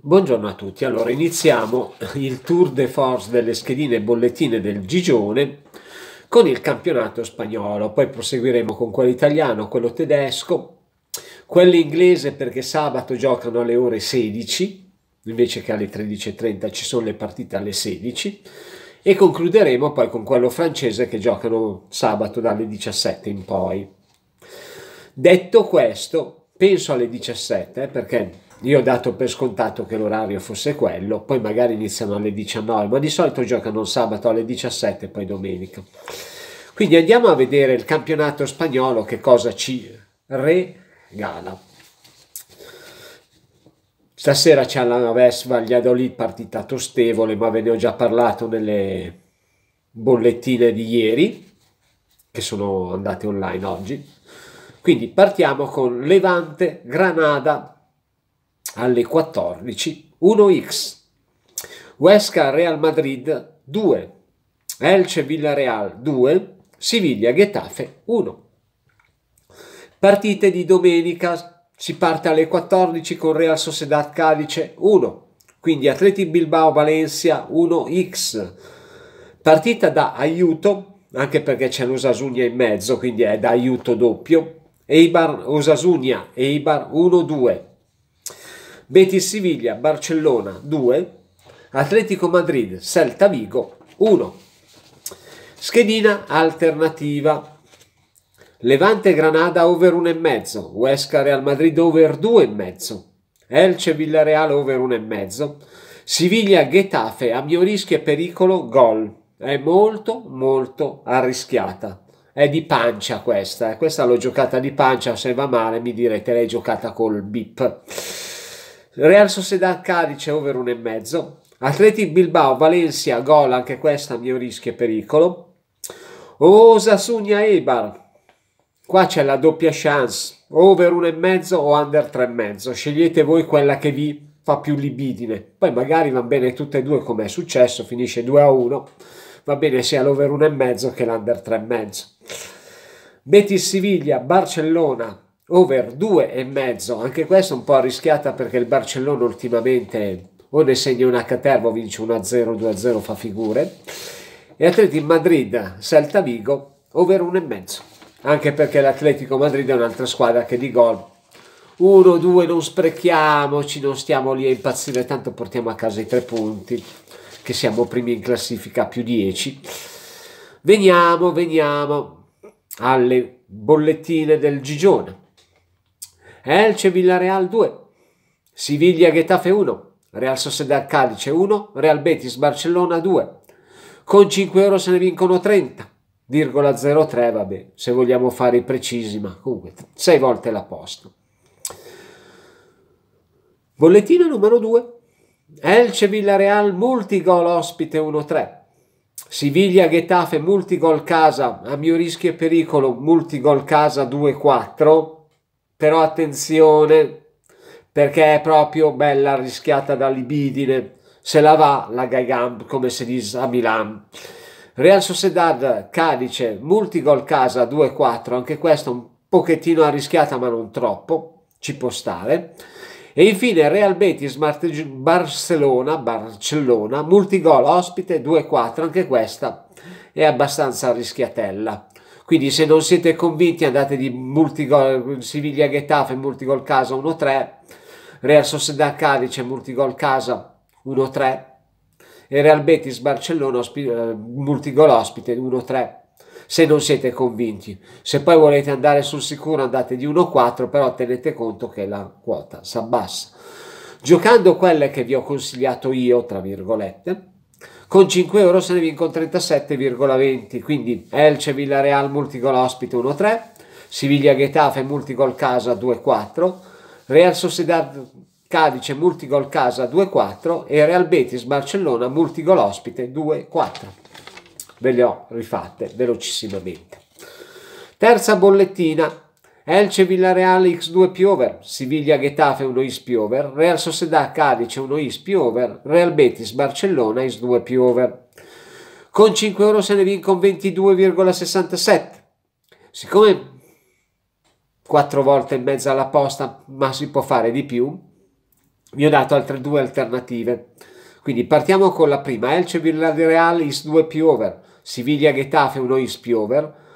Buongiorno a tutti, allora iniziamo il tour de force delle schedine e bollettine del Gigione con il campionato spagnolo, poi proseguiremo con quello italiano, quello tedesco, quello inglese perché sabato giocano alle ore 16 invece che alle 13.30 ci sono le partite alle 16 e concluderemo poi con quello francese che giocano sabato dalle 17 in poi. Detto questo, penso alle 17 eh, perché io ho dato per scontato che l'orario fosse quello, poi magari iniziano alle 19, ma di solito giocano sabato alle 17 e poi domenica. Quindi andiamo a vedere il campionato spagnolo che cosa ci regala. Stasera c'è la Vespa, gli Adolì, partita tostevole, ma ve ne ho già parlato nelle bollettine di ieri, che sono andate online oggi. Quindi partiamo con Levante, Granada, alle 14, 1x. Huesca Real Madrid 2, Elce Villarreal 2, Siviglia Getafe 1. Partite di domenica si parte alle 14 con Real Sociedad Cadice 1, quindi Atleti Bilbao Valencia 1x. Partita da aiuto, anche perché c'è l'Osasugna in mezzo, quindi è da aiuto doppio. Eibar Osasugna, Eibar 1-2. Betis Siviglia, Barcellona 2, Atletico Madrid, Celta Vigo 1. Schedina alternativa. Levante Granada over 1,5, Huesca Real Madrid over 2,5, Elce Villareal over 1,5, Siviglia Getafe a mio rischio e pericolo gol. È molto molto arrischiata. È di pancia questa, eh. questa l'ho giocata di pancia, se va male mi direte l'hai giocata col bip. Real Sociedad Cadice over 1,5. Atleti Bilbao, Valencia, gol, anche questa mio rischio e pericolo. Osasugna Eibar, qua c'è la doppia chance, over 1,5 o under 3,5. Scegliete voi quella che vi fa più libidine. Poi magari va bene tutte e due come è successo, finisce 2 a 1. Va bene sia l'over 1,5 che l'under 3,5. Betis Siviglia, Barcellona, over 2 e mezzo, anche questa un po' arrischiata perché il Barcellona ultimamente o ne segna una caterva o vince 1-0, 2-0, fa figure. E Atletico Madrid, Celta Vigo, over 1 e mezzo. anche perché l'Atletico Madrid è un'altra squadra che di gol 1-2 non sprechiamoci, non stiamo lì a impazzire, tanto portiamo a casa i tre punti, che siamo primi in classifica più 10. Veniamo, veniamo alle bollettine del Gigione. Elce Villareal 2, Siviglia Getafe 1, Real Sociedad Calice 1, Real Betis Barcellona 2. Con 5 euro se ne vincono 30. 0,03 vabbè, se vogliamo fare i precisi, ma comunque 6 volte la posta. Bollettino numero 2. Elce Villareal multigol ospite 1-3. Siviglia Getafe multigol casa a mio rischio e pericolo multigol casa 2-4 però attenzione perché è proprio bella rischiata da libidine, se la va la Gaigamp come si dice a Milan. Real Sociedad Cadice, multigol casa 2-4, anche questa un pochettino arrischiata ma non troppo, ci può stare. E infine Real Betis Barcellona, Barcellona multigol ospite 2-4, anche questa è abbastanza arrischiatella. Quindi se non siete convinti andate di multigol Siviglia-Getafe, multigol casa 1-3, Real Sociedad Cadice, multigol casa 1-3 e Real Betis Barcellona, eh, multigol ospite 1-3 se non siete convinti. Se poi volete andare sul sicuro andate di 1-4, però tenete conto che la quota si abbassa. Giocando quelle che vi ho consigliato io, tra virgolette, con 5 euro se ne vincono 37,20 quindi Elce Villareal multigol ospite 1-3 Siviglia Getafe multigol casa 2-4 Real Sociedad Cadice multigol casa 2-4 e Real Betis Barcellona multigol ospite 2-4 ve le ho rifatte velocissimamente terza bollettina Elce Villareale X2 Piover, Siviglia Getafe 1 Is Piover, Real Sociedad Cadice 1 Is Piover, Real Betis Barcellona X2 Piover. Con 5 euro se ne vincono 22,67. Siccome 4 volte e mezza alla posta, ma si può fare di più, vi ho dato altre due alternative. Quindi partiamo con la prima, Elce Villareale Is 2 Piover, Siviglia Getafe 1 Is Piover,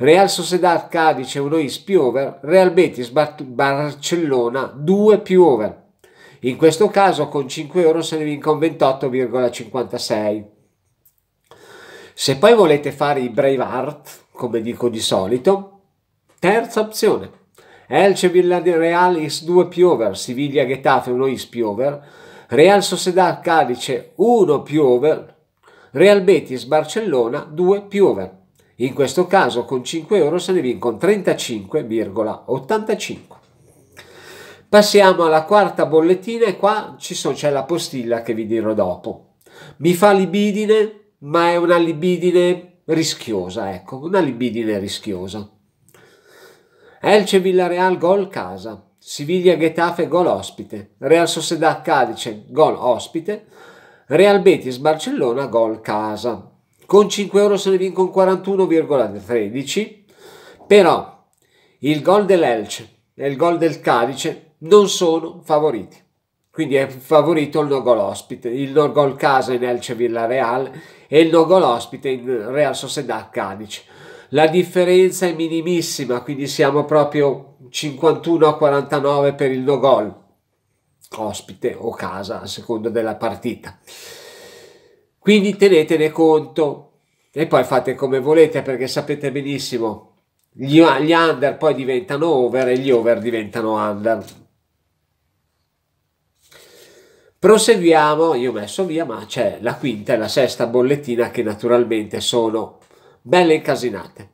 Real Sociedad Cadice 1 is più over, Real Betis Bar- Barcellona 2 più over. In questo caso con 5 euro se ne vincono 28,56. Se poi volete fare i Braveheart, come dico di solito, terza opzione. Elce Villarreal is 2 più over, Siviglia Getafe 1 is più over, Real Sociedad Cadice 1 più over, Real Betis Barcellona 2 più over. In questo caso con 5 euro se ne vincono 35,85. Passiamo alla quarta bollettina e qua ci sono, c'è la postilla che vi dirò dopo. Mi fa libidine, ma è una libidine rischiosa, ecco, una libidine rischiosa. Elce Villareal gol casa, Siviglia Getafe gol ospite, Real Sociedad Cadice gol ospite, Real Betis Barcellona gol casa con 5 euro se ne vinco un 41,13 però il gol dell'Elce e il gol del Cadice non sono favoriti quindi è favorito il no gol ospite il no gol casa in Elce Villareal e il no gol ospite in Real Sociedad Cadice la differenza è minimissima quindi siamo proprio 51 a 49 per il no gol ospite o casa a seconda della partita quindi tenetene conto e poi fate come volete perché sapete benissimo, gli, gli under poi diventano over e gli over diventano under. Proseguiamo, io ho messo via, ma c'è la quinta e la sesta bollettina che naturalmente sono belle incasinate.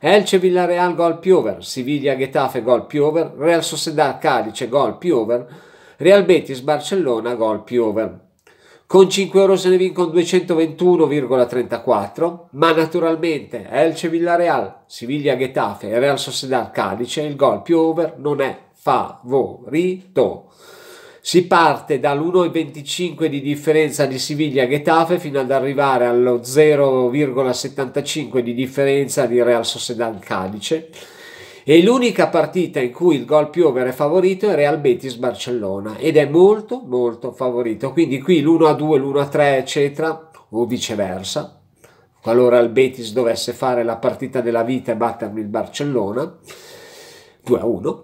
Elce Villareal gol più over, Siviglia Getafe gol più over, Real Sociedad Calice gol più over, Real Betis Barcellona gol più over con 5 euro se ne vincono 221,34, ma naturalmente Elce Villarreal, Siviglia Getafe e Real Sociedad Cadice il gol più over non è favorito. Si parte dall'1,25 di differenza di Siviglia Getafe fino ad arrivare allo 0,75 di differenza di Real Sociedad Cadice e l'unica partita in cui il gol più over è favorito è Real Betis Barcellona ed è molto molto favorito quindi qui l'1-2, a l'1-3 a eccetera o viceversa qualora il Betis dovesse fare la partita della vita e battermi il Barcellona 2-1 a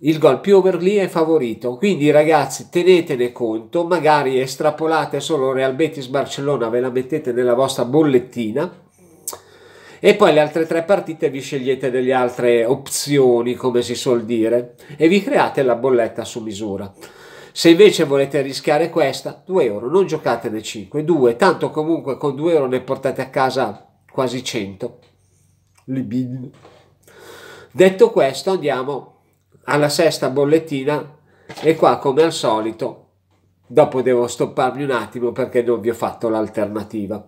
il gol più over lì è favorito quindi ragazzi tenetene conto magari estrapolate solo Real Betis Barcellona ve la mettete nella vostra bollettina e poi le altre tre partite vi scegliete delle altre opzioni, come si suol dire, e vi create la bolletta su misura. Se invece volete rischiare questa, 2 euro, non giocatene 5, 2, tanto comunque con 2 euro ne portate a casa quasi 100. Libin. Detto questo, andiamo alla sesta bollettina e qua come al solito, dopo devo stopparmi un attimo perché non vi ho fatto l'alternativa.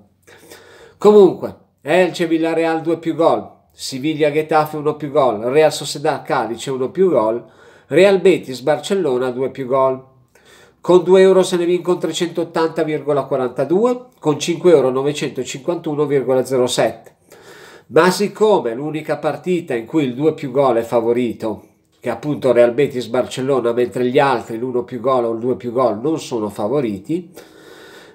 Comunque, Elce Villarreal 2 più gol, Siviglia Getafe 1 più gol, Real Sociedad Cadice 1 più gol, Real Betis Barcellona 2 più gol. Con 2 euro se ne vincono 380,42, con 5 euro 951,07. Ma siccome l'unica partita in cui il 2 più gol è favorito, che è appunto Real Betis Barcellona, mentre gli altri l'1 più gol o il 2 più gol non sono favoriti,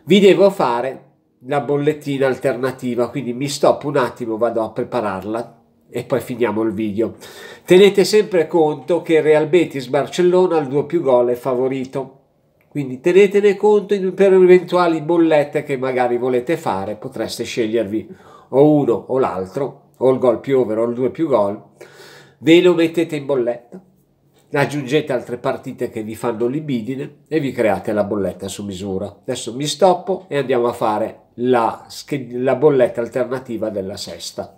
vi devo fare la bollettina alternativa, quindi mi stop un attimo, vado a prepararla e poi finiamo il video. Tenete sempre conto che Real Betis Barcellona al doppio gol è favorito, quindi tenetene conto per eventuali bollette che magari volete fare, potreste scegliervi o uno o l'altro, o il gol più over o il 2 più gol, ve lo mettete in bolletta, aggiungete altre partite che vi fanno libidine e vi create la bolletta su misura. Adesso mi stoppo e andiamo a fare la, la bolletta alternativa della sesta.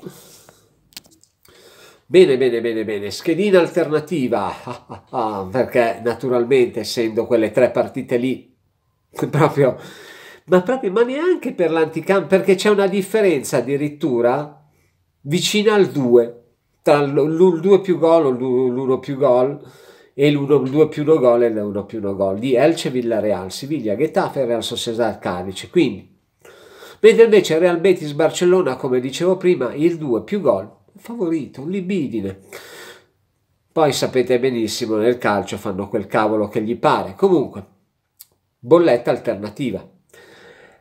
Bene, bene, bene, bene, schedina alternativa, ah, perché naturalmente essendo quelle tre partite lì, proprio, ma, proprio, ma neanche per l'anticamp, perché c'è una differenza addirittura vicina al 2, tra il 2 più gol o l'1 più gol e l'1 più 1 gol e l'1 più 1 gol di Elce, Villareal, Siviglia, Getafe, e Real Sociedad, Cadice, quindi mentre invece Real Betis Barcellona, come dicevo prima, il 2 più gol, favorito, un libidine. Poi sapete benissimo, nel calcio fanno quel cavolo che gli pare. Comunque, bolletta alternativa.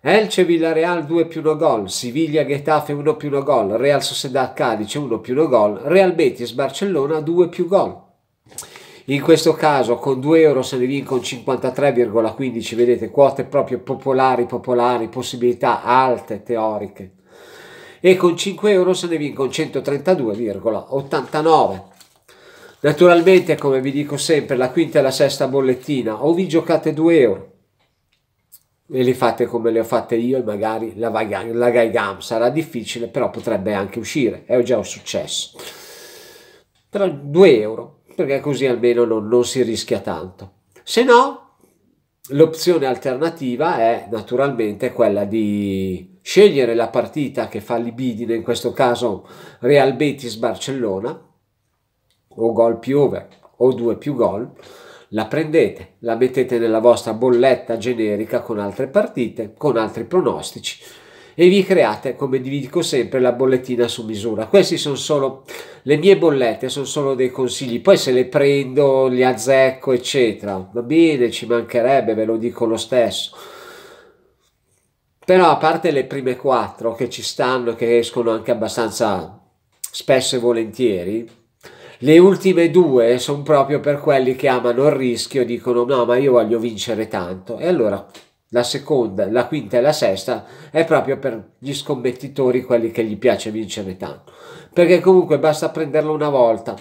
Elce Villareal 2 più 1 gol, Siviglia Getafe 1 più 1 gol, Real Sociedad Cadice 1 più 1 gol, Real Betis Barcellona 2 più gol in questo caso con 2 euro se ne vincono 53,15 vedete quote proprio popolari popolari possibilità alte teoriche e con 5 euro se ne vincono 132,89 naturalmente come vi dico sempre la quinta e la sesta bollettina o vi giocate 2 euro e le fate come le ho fatte io e magari la, la Gaigam sarà difficile però potrebbe anche uscire è già un successo però 2 euro perché così almeno non, non si rischia tanto. Se no, l'opzione alternativa è naturalmente quella di scegliere la partita che fa libidine, in questo caso Real Betis Barcellona, o gol più over, o due più gol, la prendete, la mettete nella vostra bolletta generica con altre partite, con altri pronostici e vi create, come vi dico sempre, la bollettina su misura. Queste sono solo le mie bollette, sono solo dei consigli, poi se le prendo, li azzecco, eccetera. Va bene, ci mancherebbe, ve lo dico lo stesso. Però a parte le prime quattro che ci stanno, che escono anche abbastanza spesso e volentieri, le ultime due sono proprio per quelli che amano il rischio, dicono no ma io voglio vincere tanto e allora la seconda, la quinta e la sesta è proprio per gli scommettitori, quelli che gli piace vincere tanto. Perché comunque basta prenderlo una volta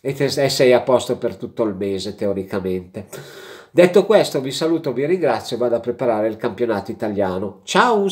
e, te, e sei a posto per tutto il mese teoricamente. Detto questo vi saluto, vi ringrazio e vado a preparare il campionato italiano. Ciao!